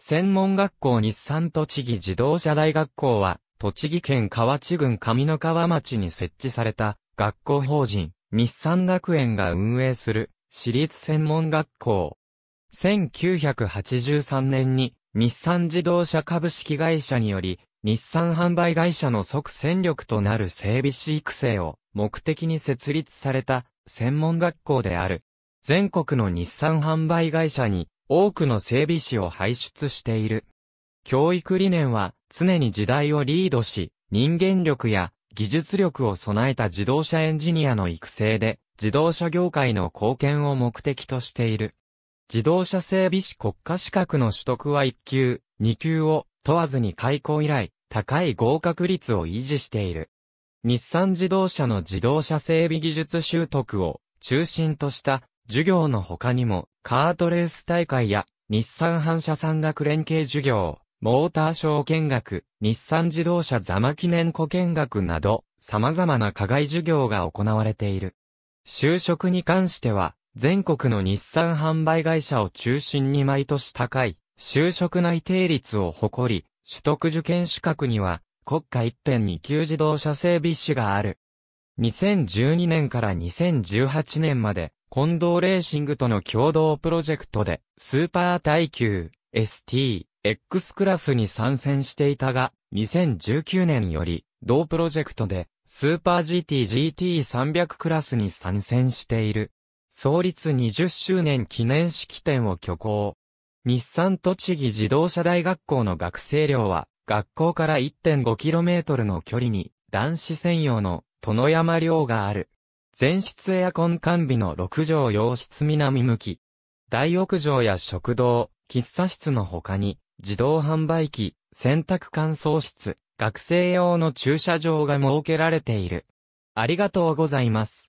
専門学校日産栃木自動車大学校は、栃木県河内郡上三川町に設置された学校法人、日産学園が運営する私立専門学校。1983年に日産自動車株式会社により、日産販売会社の即戦力となる整備士育成を目的に設立された専門学校である。全国の日産販売会社に多くの整備士を輩出している。教育理念は常に時代をリードし、人間力や技術力を備えた自動車エンジニアの育成で、自動車業界の貢献を目的としている。自動車整備士国家資格の取得は1級、2級を問わずに開校以来、高い合格率を維持している。日産自動車の自動車整備技術習得を中心とした授業の他にも、カートレース大会や、日産反射産学連携授業、モーターショー見学、日産自動車座間記念庫見学など、様々な課外授業が行われている。就職に関しては、全国の日産販売会社を中心に毎年高い、就職内定率を誇り、取得受験資格には、国家1.2級自動車整備士がある。2012年から2018年まで、近藤レーシングとの共同プロジェクトで、スーパー耐久 ST、X クラスに参戦していたが、2019年より、同プロジェクトで、スーパー GTGT300 クラスに参戦している。創立20周年記念式典を挙行。日産栃木自動車大学校の学生寮は、学校から 1.5km の距離に、男子専用の、殿山寮がある。全室エアコン完備の6畳洋室南向き。大浴場や食堂、喫茶室の他に、自動販売機、洗濯乾燥室、学生用の駐車場が設けられている。ありがとうございます。